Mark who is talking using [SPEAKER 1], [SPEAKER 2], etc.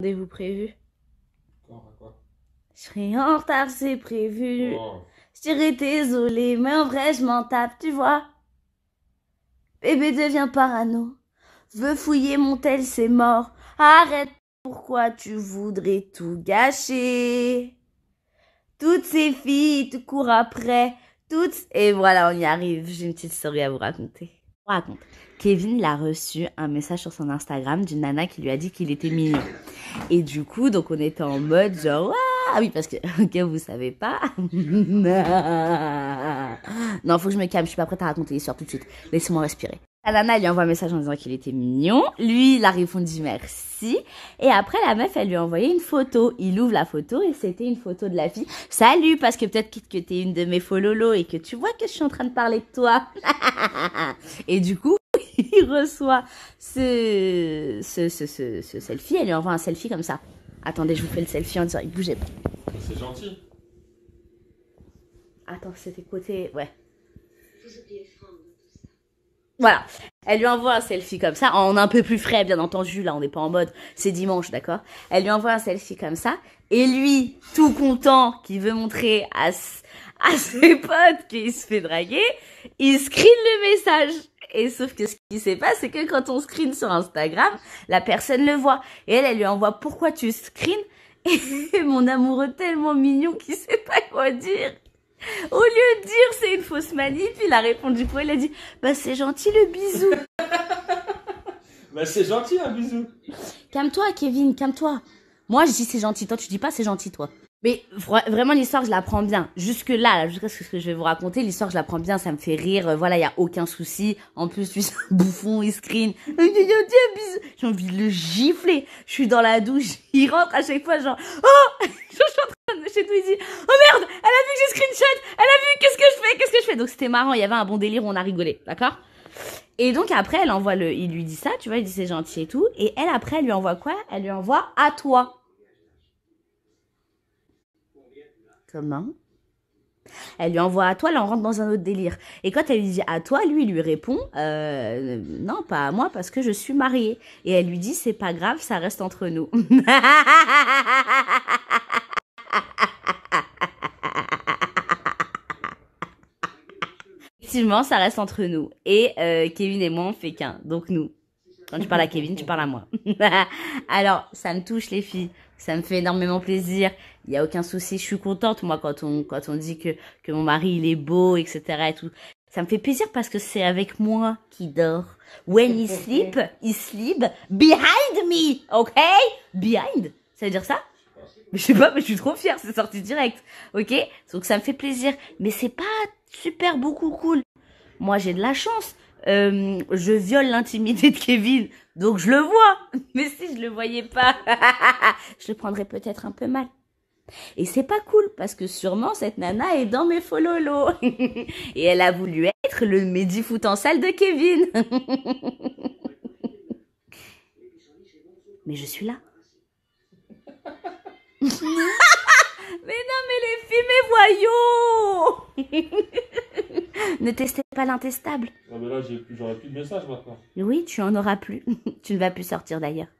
[SPEAKER 1] rendez-vous prévu. Quoi, Je serai en retard, c'est prévu. Je dirais désolé, mais en vrai, je m'en tape, tu vois. Bébé devient parano. Veux fouiller mon tel, c'est mort. Arrête, pourquoi tu voudrais tout gâcher Toutes ces filles te courent après. Toutes. Et voilà, on y arrive. J'ai une petite story à vous raconter raconte. Kevin l'a reçu un message sur son Instagram d'une nana qui lui a dit qu'il était mignon. Et du coup, donc on était en mode genre ah oui parce que ok vous savez pas. non, faut que je me calme, je suis pas prête à raconter l'histoire tout de suite. Laissez-moi respirer. Elle lui envoie un message en disant qu'il était mignon. Lui, il a répondu merci. Et après, la meuf, elle lui a envoyé une photo. Il ouvre la photo et c'était une photo de la fille. Salut, parce que peut-être que t'es une de mes fololos et que tu vois que je suis en train de parler de toi. et du coup, il reçoit ce, ce, ce, ce, selfie. Elle lui envoie un selfie comme ça. Attendez, je vous fais le selfie en disant, il bougeait pas. C'est gentil. Attends, c'était côté, ouais. Vous voilà. Elle lui envoie un selfie comme ça. en un peu plus frais, bien entendu. Là, on n'est pas en mode c'est dimanche, d'accord Elle lui envoie un selfie comme ça. Et lui, tout content, qui veut montrer à, à ses potes qu'il se fait draguer, il screen le message. Et sauf que ce qui s'est passé, c'est que quand on screen sur Instagram, la personne le voit. Et elle, elle lui envoie pourquoi tu screens et mon amoureux tellement mignon qui sait pas quoi dire. Au lieu de dire c'est une fausse manip, il a répondu quoi il a dit bah c'est gentil le bisou. bah c'est gentil un bisou. Calme-toi Kevin, calme-toi. Moi je dis c'est gentil, toi tu dis pas c'est gentil toi. Mais vraiment l'histoire je la prends bien. Jusque là, jusqu'à ce que je vais vous raconter, l'histoire je la prends bien, ça me fait rire. Euh, voilà, il y a aucun souci. En plus, lui c'est un bouffon, il screen. Euh, J'ai envie de le gifler. Je suis dans la douche, il rentre à chaque fois genre "Oh, chez nous, il dit Oh merde, elle a vu que j'ai screenshot, elle a vu, qu'est-ce que je fais, qu'est-ce que je fais Donc c'était marrant, il y avait un bon délire, on a rigolé, d'accord Et donc après, elle envoie le, il lui dit ça, tu vois, il dit c'est gentil et tout. Et elle, après, elle lui envoie quoi Elle lui envoie à toi. Comment elle lui envoie à toi, là on rentre dans un autre délire. Et quand elle lui dit à toi, lui il lui répond euh, non pas à moi parce que je suis mariée. Et elle lui dit c'est pas grave, ça reste entre nous. effectivement, ça reste entre nous. Et euh, Kevin et moi, on fait qu'un. Donc nous. Quand tu parles à Kevin, tu parles à moi. Alors, ça me touche les filles. Ça me fait énormément plaisir. Il y a aucun souci. Je suis contente moi quand on quand on dit que que mon mari il est beau, etc. tout. Ça me fait plaisir parce que c'est avec moi qu'il dort. When he sleep, he sleep behind me, ok? Behind, ça veut dire ça? Je sais pas, mais je suis trop fière, c'est sorti direct, ok? Donc ça me fait plaisir, mais c'est pas super beaucoup cool. Moi, j'ai de la chance. Euh, je viole l'intimité de Kevin, donc je le vois. Mais si je le voyais pas, je le prendrais peut-être un peu mal. Et c'est pas cool parce que sûrement cette nana est dans mes fololos. Et elle a voulu être le Mehdi foot en salle de Kevin. Mais je suis là. mais non, mais les filles, mes voyous ne testez pas l'intestable. Ah ben là, j'aurai plus de message maintenant. Oui, tu en auras plus. tu ne vas plus sortir d'ailleurs.